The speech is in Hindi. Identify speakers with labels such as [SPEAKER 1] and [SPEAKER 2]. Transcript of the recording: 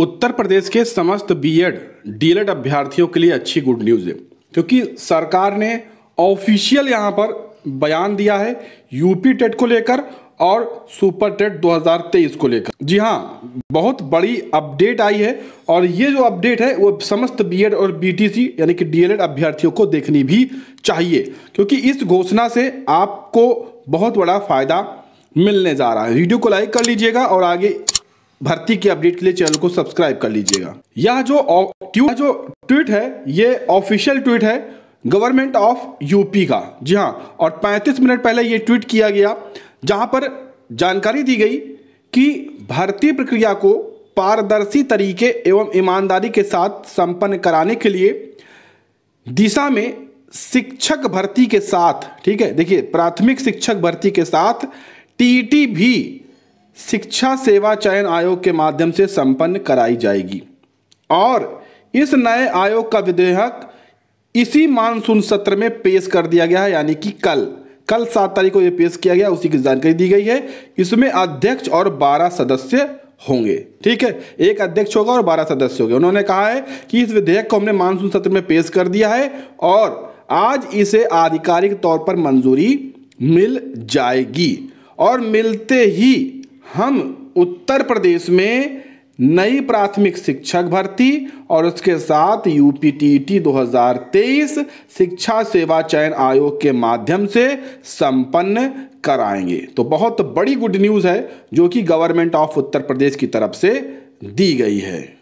[SPEAKER 1] उत्तर प्रदेश के समस्त बीएड डीएलएड अभ्यर्थियों के लिए अच्छी गुड न्यूज़ है क्योंकि सरकार ने ऑफिशियल यहाँ पर बयान दिया है यूपी टेट को लेकर और सुपर टेट 2023 को लेकर जी हाँ बहुत बड़ी अपडेट आई है और ये जो अपडेट है वो समस्त बीएड और बीटीसी यानी कि डीएलएड अभ्यर्थियों को देखनी भी चाहिए क्योंकि इस घोषणा से आपको बहुत बड़ा फायदा मिलने जा रहा है वीडियो को लाइक कर लीजिएगा और आगे भर्ती की अपडेट के लिए चैनल को सब्सक्राइब कर लीजिएगा यह जो ट्वीट जो ट्वीट है ये ऑफिशियल ट्वीट है गवर्नमेंट ऑफ यूपी का जी हाँ और 35 मिनट पहले ये ट्वीट किया गया जहां पर जानकारी दी गई कि भर्ती प्रक्रिया को पारदर्शी तरीके एवं ईमानदारी के साथ संपन्न कराने के लिए दिशा में शिक्षक भर्ती के साथ ठीक है देखिए प्राथमिक शिक्षक भर्ती के साथ टीटी भी शिक्षा सेवा चयन आयोग के माध्यम से संपन्न कराई जाएगी और इस नए आयोग का विधेयक इसी मानसून सत्र में पेश कर दिया गया है यानी कि कल कल सात तारीख को यह पेश किया गया उसी की जानकारी दी गई है इसमें अध्यक्ष और बारह सदस्य होंगे ठीक है एक अध्यक्ष होगा और बारह सदस्य होंगे उन्होंने कहा है कि इस विधेयक को हमने मानसून सत्र में पेश कर दिया है और आज इसे आधिकारिक तौर पर मंजूरी मिल जाएगी और मिलते ही हम उत्तर प्रदेश में नई प्राथमिक शिक्षक भर्ती और उसके साथ यू पी टी टी दो हज़ार तेईस शिक्षा सेवा चयन आयोग के माध्यम से संपन्न कराएंगे तो बहुत बड़ी गुड न्यूज़ है जो कि गवर्नमेंट ऑफ उत्तर प्रदेश की तरफ से दी गई है